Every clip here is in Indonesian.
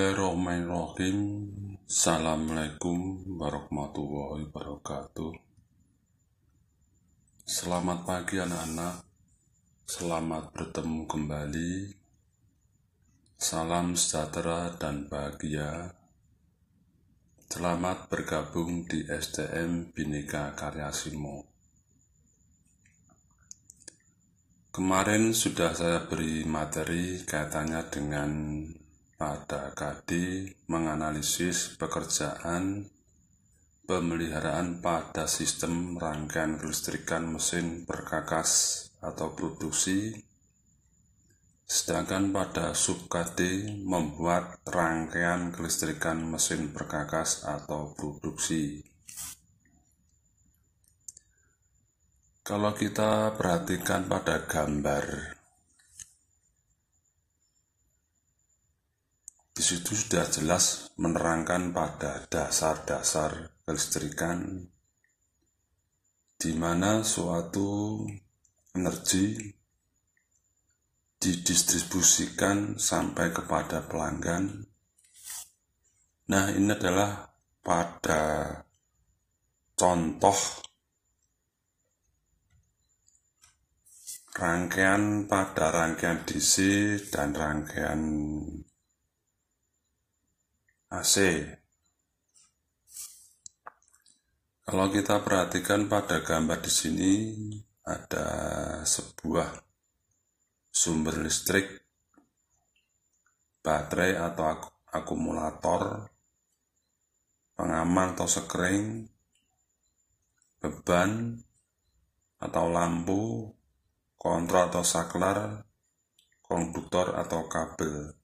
Bismillahirrahmanirrahim Assalamualaikum warahmatullahi wabarakatuh Selamat pagi anak-anak Selamat bertemu kembali Salam sejahtera dan bahagia Selamat bergabung di SDM Bhinneka Karya Simo Kemarin sudah saya beri materi kaitannya dengan pada KD menganalisis pekerjaan pemeliharaan pada sistem rangkaian kelistrikan mesin perkakas atau produksi Sedangkan pada sub KD membuat rangkaian kelistrikan mesin perkakas atau produksi. Kalau kita perhatikan pada gambar Di situ sudah jelas menerangkan pada dasar-dasar kelistrikan di mana suatu energi didistribusikan sampai kepada pelanggan. Nah, ini adalah pada contoh rangkaian pada rangkaian DC dan rangkaian AC. Kalau kita perhatikan pada gambar di sini ada sebuah sumber listrik, baterai atau ak akumulator, pengaman atau sekring, beban atau lampu, kontrol atau saklar, konduktor atau kabel.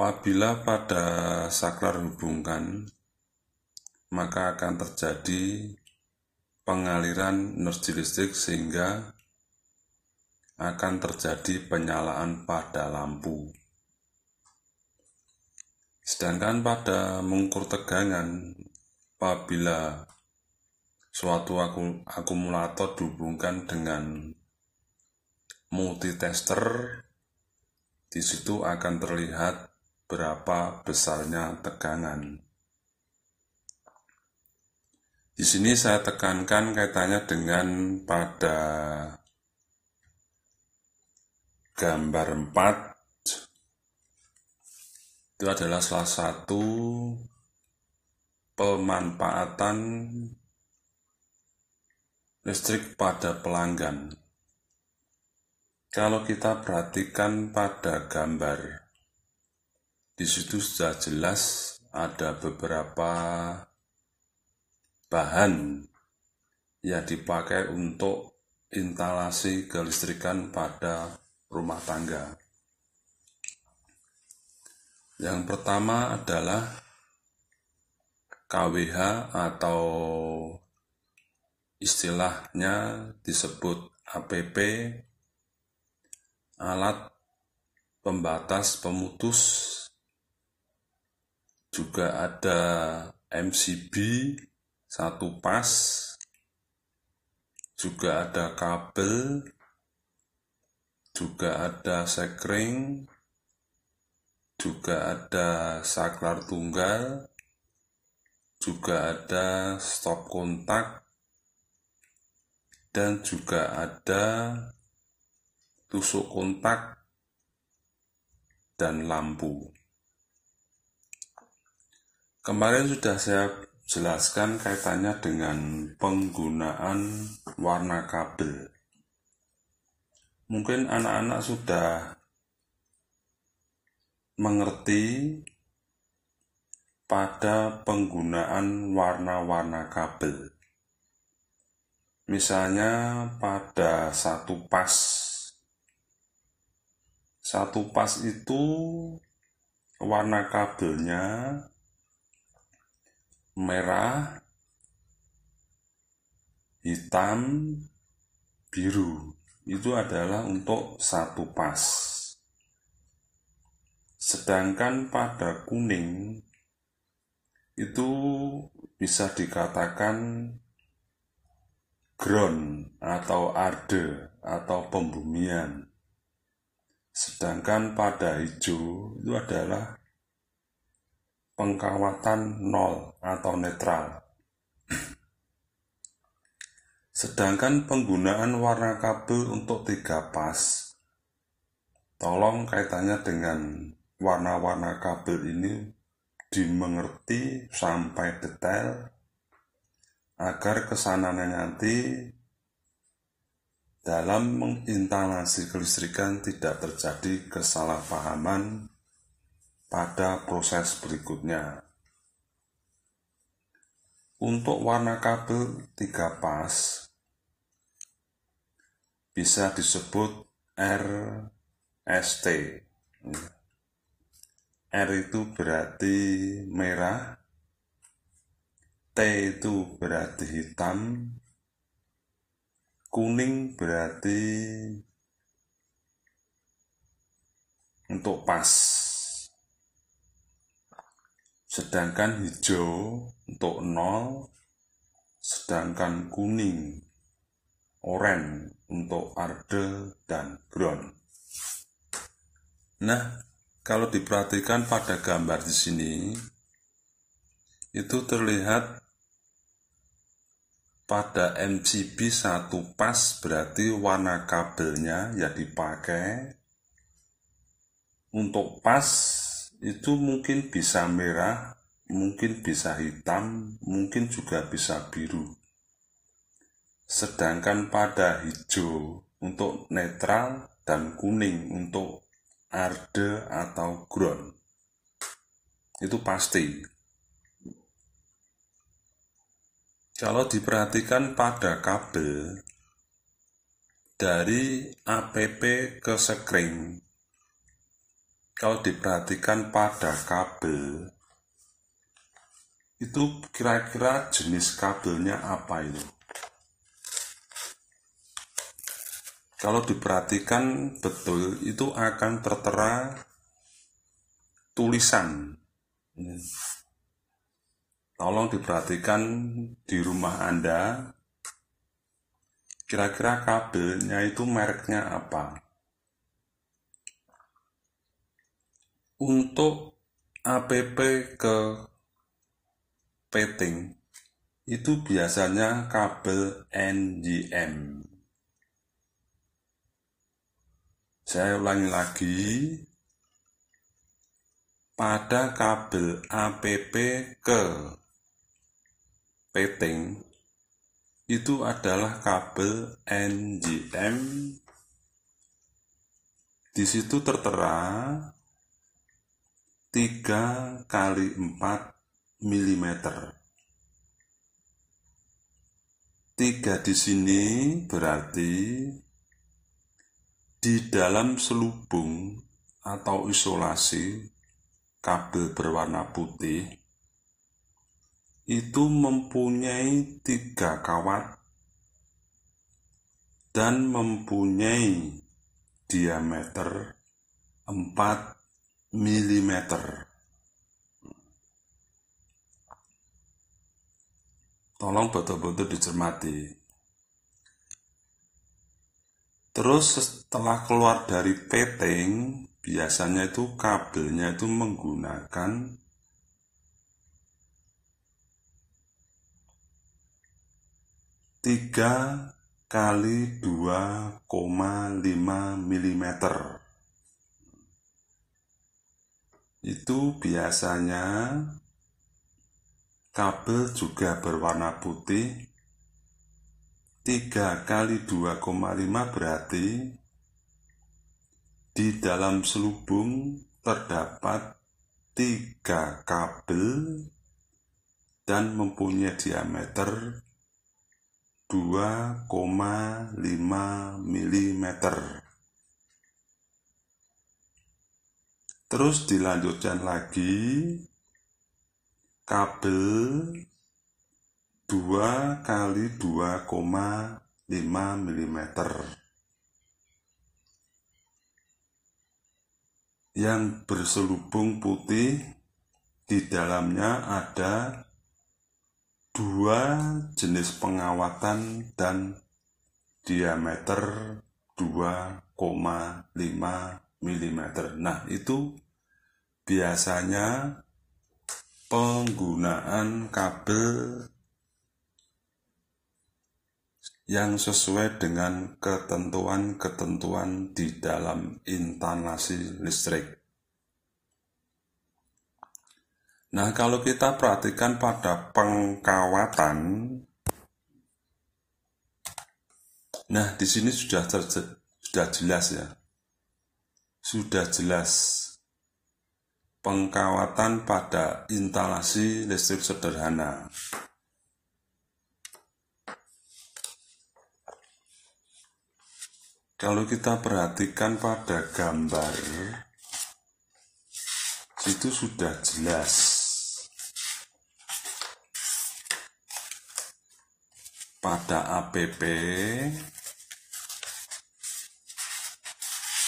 Apabila pada saklar hubungkan, maka akan terjadi pengaliran energi listrik sehingga akan terjadi penyalaan pada lampu. Sedangkan pada mengukur tegangan, apabila suatu akumulator dihubungkan dengan multitester, di situ akan terlihat berapa besarnya tegangan. Di sini saya tekankan kaitannya dengan pada gambar 4 itu adalah salah satu pemanfaatan listrik pada pelanggan. Kalau kita perhatikan pada gambar di situ sudah jelas ada beberapa bahan yang dipakai untuk instalasi kelistrikan pada rumah tangga. Yang pertama adalah KWH atau istilahnya disebut APP alat pembatas pemutus juga ada MCB satu pas juga ada kabel juga ada sekring juga ada saklar tunggal juga ada stop kontak dan juga ada tusuk kontak dan lampu Kemarin sudah saya jelaskan kaitannya dengan penggunaan warna kabel. Mungkin anak-anak sudah mengerti pada penggunaan warna-warna kabel. Misalnya pada satu pas. Satu pas itu warna kabelnya merah, hitam, biru. Itu adalah untuk satu pas. Sedangkan pada kuning itu bisa dikatakan ground atau arde atau pembumian. Sedangkan pada hijau itu adalah pengkawatan nol atau netral. Sedangkan penggunaan warna kabel untuk tiga pas, tolong kaitannya dengan warna-warna kabel ini dimengerti sampai detail agar kesanannya nanti dalam menginstalasi kelistrikan tidak terjadi kesalahpahaman pada proses berikutnya. Untuk warna kabel 3 pas bisa disebut RST. R itu berarti merah, T itu berarti hitam, kuning berarti untuk pas sedangkan hijau untuk nol, sedangkan kuning oranye untuk arde dan brown nah kalau diperhatikan pada gambar di sini itu terlihat pada MCB satu pas berarti warna kabelnya ya dipakai untuk pas itu mungkin bisa merah, mungkin bisa hitam, mungkin juga bisa biru. Sedangkan pada hijau untuk netral dan kuning untuk arde atau ground. Itu pasti. Kalau diperhatikan pada kabel dari APP ke screen kalau diperhatikan pada kabel itu kira-kira jenis kabelnya apa itu kalau diperhatikan betul itu akan tertera tulisan tolong diperhatikan di rumah anda kira-kira kabelnya itu mereknya apa untuk APP ke peting itu biasanya kabel NGM. Saya ulangi lagi. Pada kabel APP ke peting itu adalah kabel NGM. Di situ tertera 3 kali 4 mm. 3 di sini berarti di dalam selubung atau isolasi kabel berwarna putih itu mempunyai tiga kawat dan mempunyai diameter 4 milimeter. Tolong betul-betul dicermati. Terus setelah keluar dari peteng, biasanya itu kabelnya itu menggunakan tiga kali 2,5 milimeter itu biasanya kabel juga berwarna putih 3 kali 2,5 berarti di dalam selubung terdapat tiga kabel dan mempunyai diameter 2,5 mm. Terus dilanjutkan lagi kabel 2 kali 2,5 mm. Yang berselubung putih di dalamnya ada dua jenis pengawatan dan diameter 2,5 mm. Nah, itu biasanya penggunaan kabel yang sesuai dengan ketentuan-ketentuan di dalam intanasi listrik. Nah, kalau kita perhatikan pada pengkawatan, nah di sini sudah ter sudah jelas ya. Sudah jelas pengkawatan pada instalasi listrik sederhana. Kalau kita perhatikan pada gambar, itu sudah jelas pada APP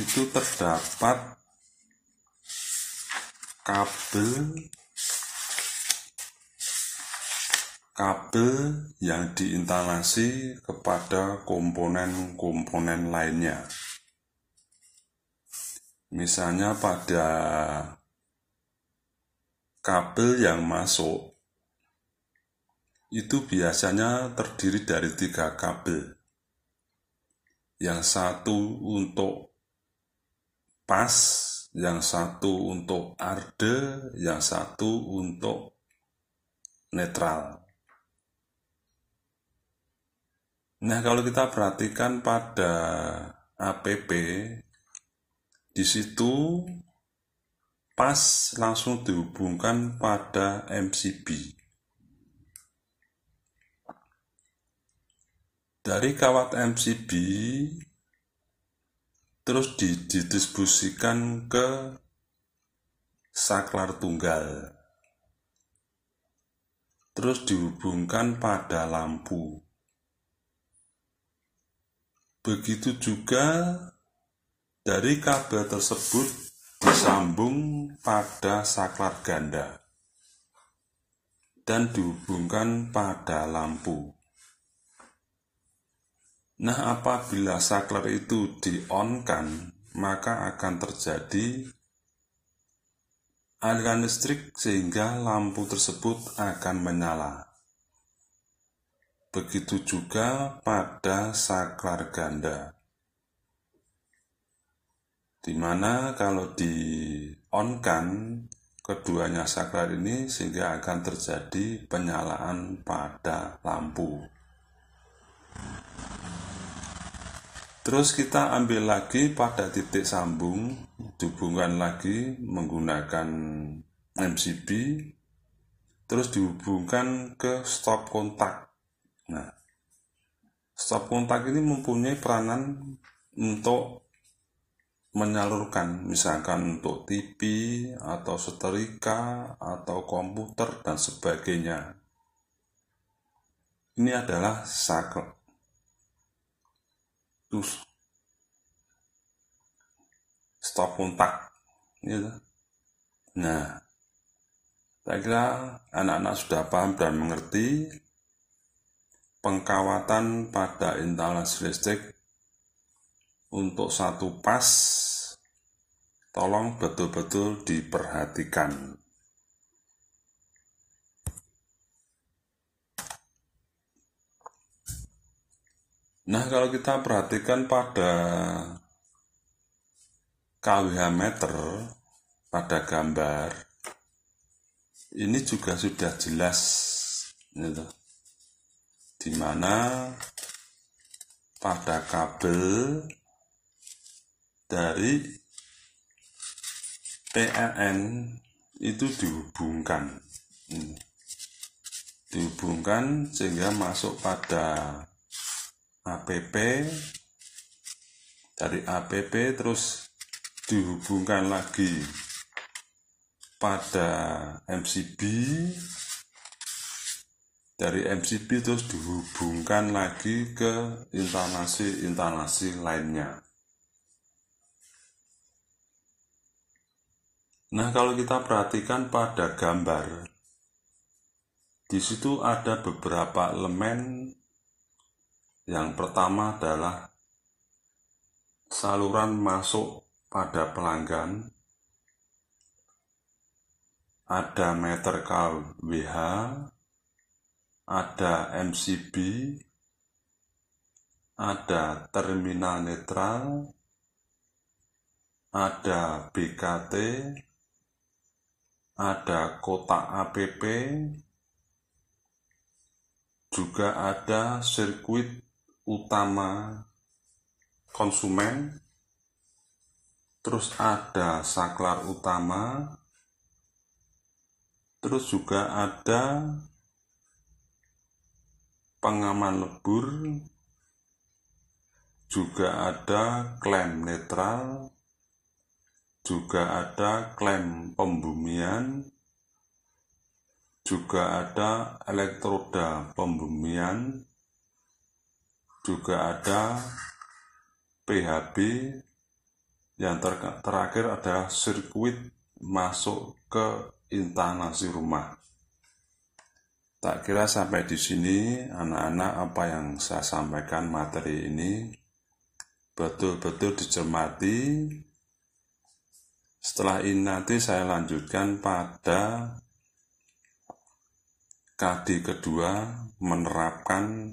itu terdapat kabel kabel yang diinstalasi kepada komponen-komponen lainnya. Misalnya pada kabel yang masuk itu biasanya terdiri dari tiga kabel. Yang satu untuk pas yang satu untuk arde, yang satu untuk netral. Nah, kalau kita perhatikan pada APP, di situ pas langsung dihubungkan pada MCB. Dari kawat MCB terus didistribusikan ke saklar tunggal terus dihubungkan pada lampu begitu juga dari kabel tersebut disambung pada saklar ganda dan dihubungkan pada lampu Nah, apabila saklar itu di-on-kan, maka akan terjadi aliran listrik sehingga lampu tersebut akan menyala. Begitu juga pada saklar ganda. Di mana kalau di-on-kan keduanya saklar ini sehingga akan terjadi penyalaan pada lampu. Terus kita ambil lagi pada titik sambung, dihubungkan lagi menggunakan MCB, terus dihubungkan ke stop kontak. Nah, stop kontak ini mempunyai peranan untuk menyalurkan, misalkan untuk TV atau setrika atau komputer dan sebagainya. Ini adalah sakel tuh stop kontak gitu. Nah, saya kira anak-anak sudah paham dan mengerti pengkawatan pada instalasi listrik untuk satu pas tolong betul-betul diperhatikan. Nah, kalau kita perhatikan pada KWH meter pada gambar ini juga sudah jelas gitu. mana pada kabel dari PLN itu dihubungkan hmm. dihubungkan sehingga masuk pada app dari app terus dihubungkan lagi pada MCB dari MCB terus dihubungkan lagi ke instalasi instalasi lainnya Nah, kalau kita perhatikan pada gambar, di situ ada beberapa elemen yang pertama adalah saluran masuk pada pelanggan ada meter KWH, ada MCB, ada terminal netral, ada BKT, ada kotak APP, juga ada sirkuit utama konsumen, terus ada saklar utama, terus juga ada pengaman lebur, juga ada klaim netral, juga ada klaim pembumian, juga ada elektroda pembumian, juga ada PHB yang ter terakhir ada sirkuit masuk ke intanasi rumah. Tak kira sampai di sini anak-anak apa yang saya sampaikan materi ini betul-betul dicermati. Setelah ini nanti saya lanjutkan pada KD kedua menerapkan